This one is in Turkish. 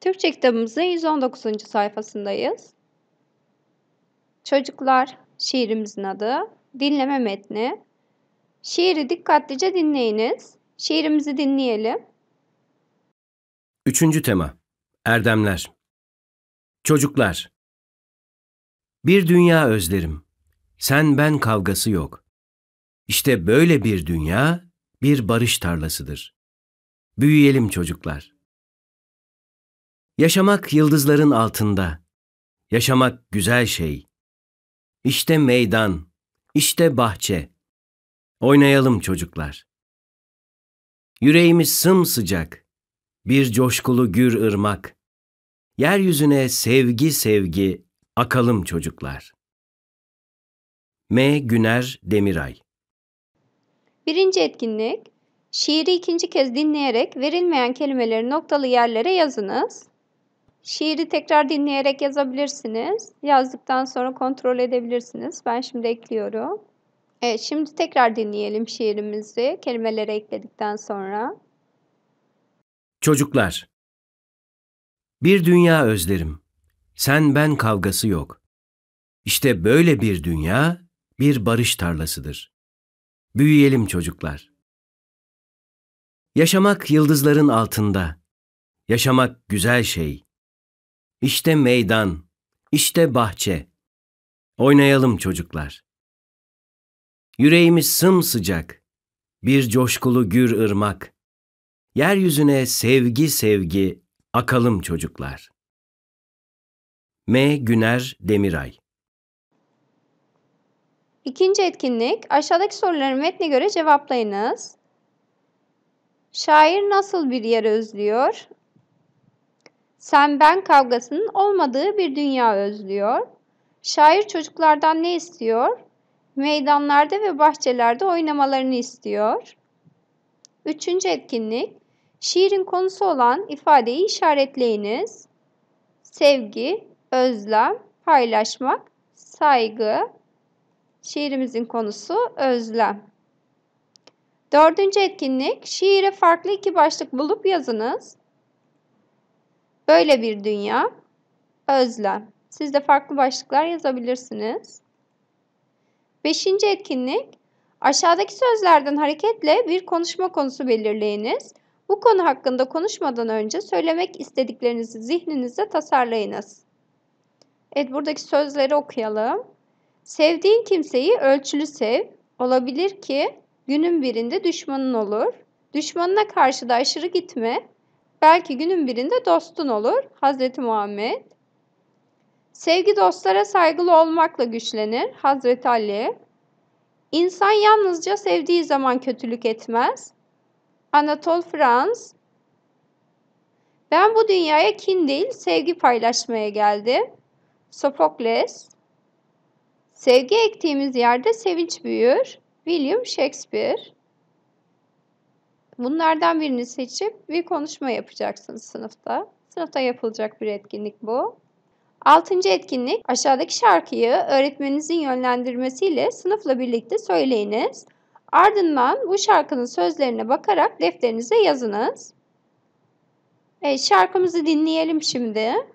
Türkçe kitabımızın 119. sayfasındayız. Çocuklar şiirimizin adı. Dinleme metni. Şiiri dikkatlice dinleyiniz. Şiirimizi dinleyelim. Üçüncü tema. Erdemler. Çocuklar. Bir dünya özlerim. Sen ben kavgası yok. İşte böyle bir dünya bir barış tarlasıdır. Büyüyelim çocuklar. Yaşamak yıldızların altında. Yaşamak güzel şey. İşte meydan, işte bahçe. Oynayalım çocuklar. Yüreğimiz sımsıcak. Bir coşkulu gür ırmak. Yeryüzüne sevgi sevgi akalım çocuklar. M. Güner Demiray Birinci etkinlik, şiiri ikinci kez dinleyerek verilmeyen kelimeleri noktalı yerlere yazınız. Şiiri tekrar dinleyerek yazabilirsiniz. Yazdıktan sonra kontrol edebilirsiniz. Ben şimdi ekliyorum. Evet, şimdi tekrar dinleyelim şiirimizi kelimelere ekledikten sonra. Çocuklar. Bir dünya özlerim. Sen ben kavgası yok. İşte böyle bir dünya bir barış tarlasıdır. Büyüyelim çocuklar. Yaşamak yıldızların altında. Yaşamak güzel şey. İşte meydan, işte bahçe. Oynayalım çocuklar. Yüreğimiz sımsıcak, bir coşkulu gür ırmak. Yeryüzüne sevgi sevgi akalım çocuklar. M. Güner Demiray İkinci etkinlik, aşağıdaki soruların metne göre cevaplayınız. Şair nasıl bir yer özlüyor? sen ben kavgasının olmadığı bir dünya özlüyor. Şair çocuklardan ne istiyor? Meydanlarda ve bahçelerde oynamalarını istiyor. Üçüncü etkinlik, şiirin konusu olan ifadeyi işaretleyiniz. Sevgi, özlem, paylaşmak, saygı. Şiirimizin konusu özlem. Dördüncü etkinlik, şiire farklı iki başlık bulup yazınız. Böyle bir dünya özlem. Siz de farklı başlıklar yazabilirsiniz. Beşinci etkinlik aşağıdaki sözlerden hareketle bir konuşma konusu belirleyiniz. Bu konu hakkında konuşmadan önce söylemek istediklerinizi zihninizde tasarlayınız. Evet buradaki sözleri okuyalım. Sevdiğin kimseyi ölçülü sev. Olabilir ki günün birinde düşmanın olur. Düşmanına karşı da aşırı gitme. Belki günün birinde dostun olur. Hazreti Muhammed. Sevgi dostlara saygılı olmakla güçlenir. Hazreti Ali. İnsan yalnızca sevdiği zaman kötülük etmez. Anatol Frans. Ben bu dünyaya kin değil, sevgi paylaşmaya geldim. Sofokles. Sevgi ektiğimiz yerde sevinç büyür. William Shakespeare Bunlardan birini seçip bir konuşma yapacaksınız sınıfta. Sınıfta yapılacak bir etkinlik bu. Altıncı etkinlik aşağıdaki şarkıyı öğretmeninizin yönlendirmesiyle sınıfla birlikte söyleyiniz. Ardından bu şarkının sözlerine bakarak defterinize yazınız. Evet, şarkımızı dinleyelim şimdi.